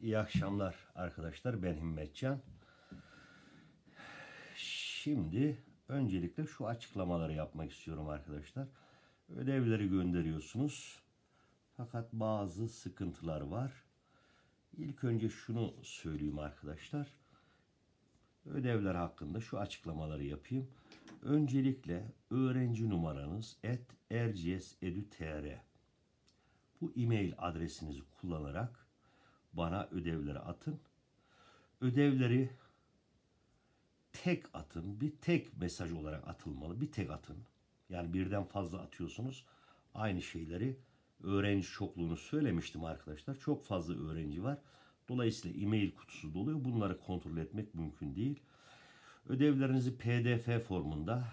İyi akşamlar arkadaşlar. Ben Himmetcan. Şimdi öncelikle şu açıklamaları yapmak istiyorum arkadaşlar. Ödevleri gönderiyorsunuz. Fakat bazı sıkıntılar var. İlk önce şunu söyleyeyim arkadaşlar. Ödevler hakkında şu açıklamaları yapayım. Öncelikle öğrenci numaranız et Bu e-mail adresinizi kullanarak bana ödevleri atın. Ödevleri tek atın. Bir tek mesaj olarak atılmalı. Bir tek atın. Yani birden fazla atıyorsunuz. Aynı şeyleri öğrenci çokluğunu söylemiştim arkadaşlar. Çok fazla öğrenci var. Dolayısıyla e-mail kutusu doluyor. Bunları kontrol etmek mümkün değil. Ödevlerinizi PDF formunda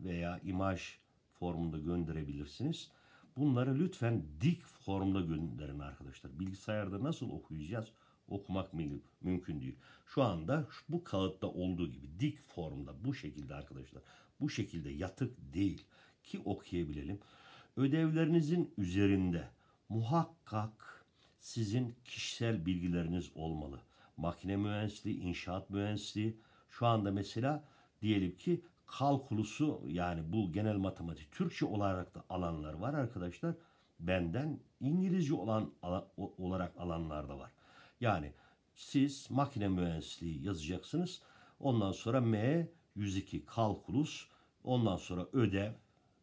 veya imaj formunda gönderebilirsiniz. Bunları lütfen dik formda gönderin arkadaşlar. Bilgisayarda nasıl okuyacağız? Okumak mü mümkün değil. Şu anda bu kağıtta olduğu gibi dik formda bu şekilde arkadaşlar. Bu şekilde yatık değil ki okuyabilelim. Ödevlerinizin üzerinde muhakkak sizin kişisel bilgileriniz olmalı. Makine mühendisliği, inşaat mühendisliği şu anda mesela diyelim ki kalkulusu yani bu genel matematik Türkçe olarak da alanlar var arkadaşlar. Benden İngilizce olan olarak alanlar da var. Yani siz makine mühendisliği yazacaksınız. Ondan sonra M 102 kalkulus, ondan sonra ödev,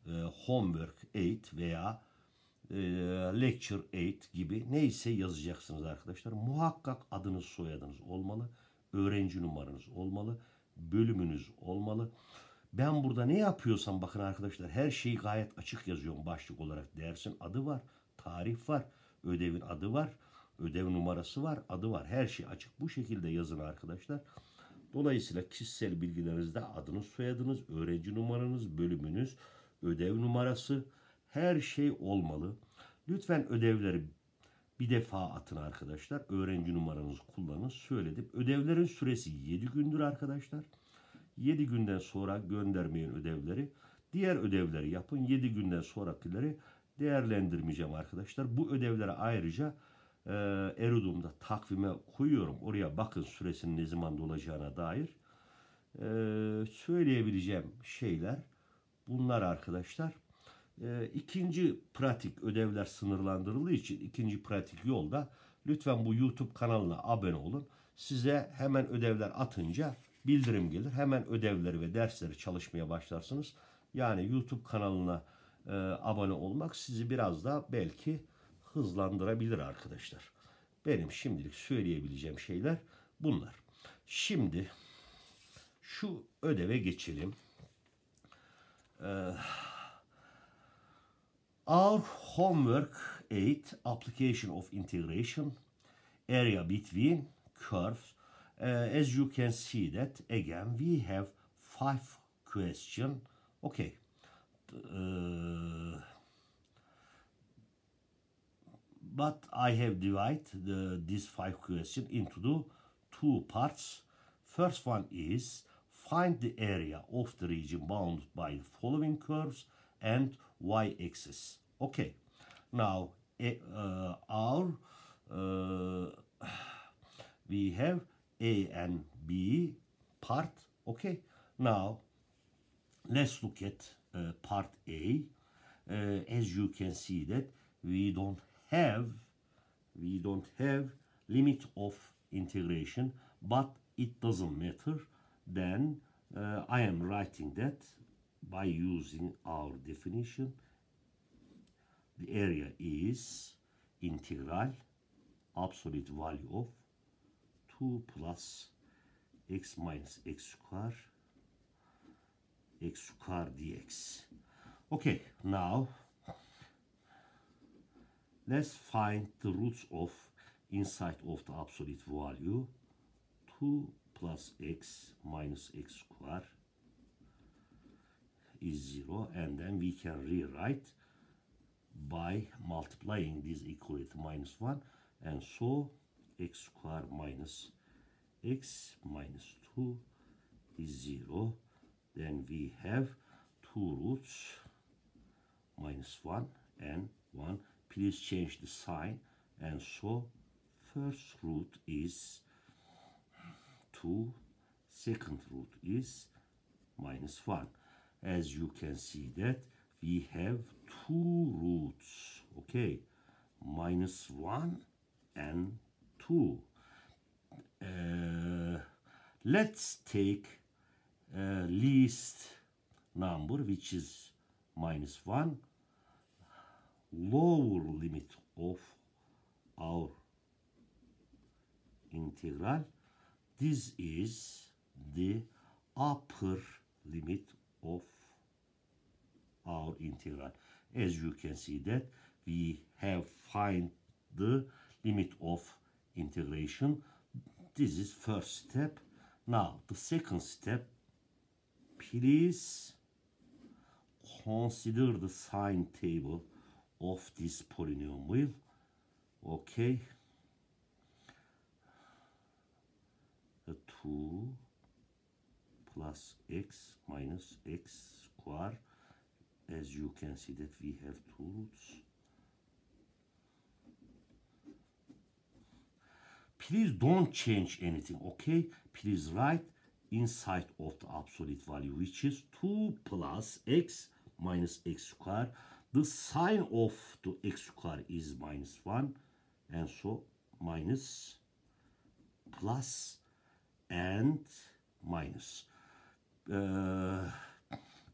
e, homework 8 veya e, lecture 8 gibi neyse yazacaksınız arkadaşlar. Muhakkak adınız soyadınız olmalı, öğrenci numaranız olmalı, bölümünüz olmalı. Ben burada ne yapıyorsam bakın arkadaşlar her şeyi gayet açık yazıyorum başlık olarak. Dersin adı var, tarih var, ödevin adı var, ödev numarası var, adı var. Her şey açık bu şekilde yazın arkadaşlar. Dolayısıyla kişisel bilgilerinizde adınız, soyadınız, öğrenci numaranız, bölümünüz, ödev numarası her şey olmalı. Lütfen ödevleri bir defa atın arkadaşlar. Öğrenci numaranızı kullanın. Söyledim. Ödevlerin süresi 7 gündür arkadaşlar. 7 günden sonra göndermeyin ödevleri. Diğer ödevleri yapın. 7 günden sonrakileri değerlendirmeyeceğim arkadaşlar. Bu ödevlere ayrıca e, Erudum'da takvime koyuyorum. Oraya bakın süresinin ne zaman dolacağına dair. E, söyleyebileceğim şeyler bunlar arkadaşlar. E, ikinci pratik ödevler sınırlandırıldığı için ikinci pratik yolda lütfen bu YouTube kanalına abone olun. Size hemen ödevler atınca bildirim gelir. Hemen ödevleri ve dersleri çalışmaya başlarsınız. Yani YouTube kanalına e, abone olmak sizi biraz da belki hızlandırabilir arkadaşlar. Benim şimdilik söyleyebileceğim şeyler bunlar. Şimdi şu ödeve geçelim. Ee, our Homework 8 Application of Integration Area Between Curves uh, as you can see that again we have five question okay uh, but I have divided the, these five question into the two parts first one is find the area of the region bounded by the following curves and y-axis okay now uh, our uh, we have a and B part. Okay, now let's look at uh, part A. Uh, as you can see that we don't have we don't have limit of integration, but it doesn't matter. Then uh, I am writing that by using our definition. The area is integral absolute value of 2 plus x minus x square x square dx. Okay, now let's find the roots of inside of the absolute value 2 plus x minus x square is 0 and then we can rewrite by multiplying this equal to minus 1 and so x square minus x minus 2 is 0 then we have two roots minus 1 and 1 please change the sign and so first root is 2 second root is minus 1 as you can see that we have two roots okay minus 1 and too. Uh, let's take uh, least number which is minus one. lower limit of our integral this is the upper limit of our integral as you can see that we have find the limit of integration. This is first step. Now, the second step, please consider the sine table of this polynomial. Okay. A 2 plus x minus x square. As you can see that we have two roots. Please don't change anything, okay? Please write inside of the absolute value, which is 2 plus x minus x square. The sign of the x square is minus 1. And so minus, plus, and minus. Uh,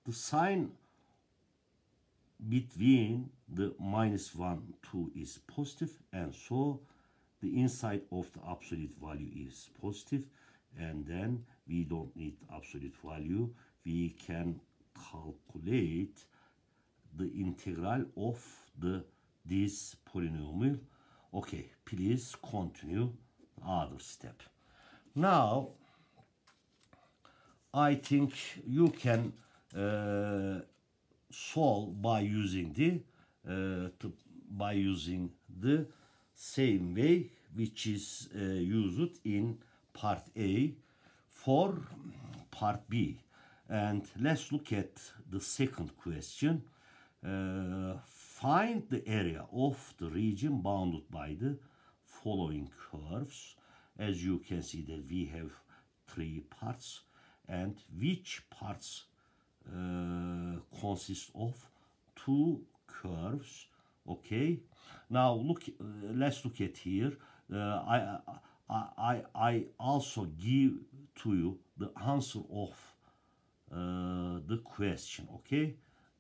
the sign between the minus 1, 2 is positive and so the inside of the absolute value is positive and then we don't need absolute value. We can calculate the integral of the this polynomial. Okay, please continue other step. Now, I think you can uh, solve by using the, uh, to, by using the same way which is uh, used in part A for part B. And let's look at the second question. Uh, find the area of the region bounded by the following curves. As you can see that we have three parts and which parts uh, consist of two curves okay now look uh, let's look at here uh, I, I, I also give to you the answer of uh, the question, okay?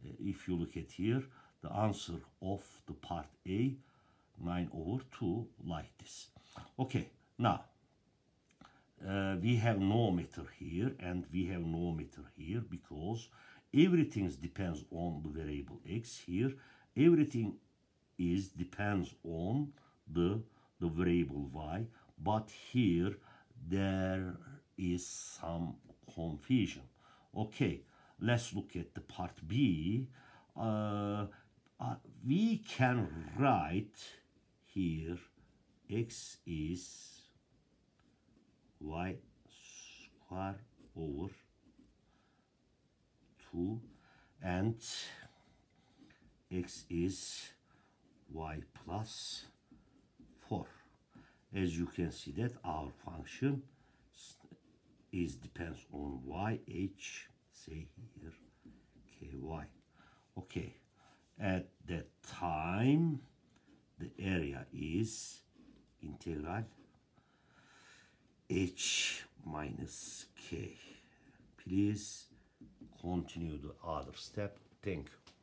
Uh, if you look at here, the answer of the part A, 9 over 2, like this. Okay, now, uh, we have no meter here and we have no meter here because everything depends on the variable x here. Everything is depends on the the variable y but here there is some confusion okay let's look at the part b uh, uh, we can write here x is y square over 2 and x is y plus 4 as you can see that our function is depends on y h say here ky okay at that time the area is integral h minus k please continue the other step thank you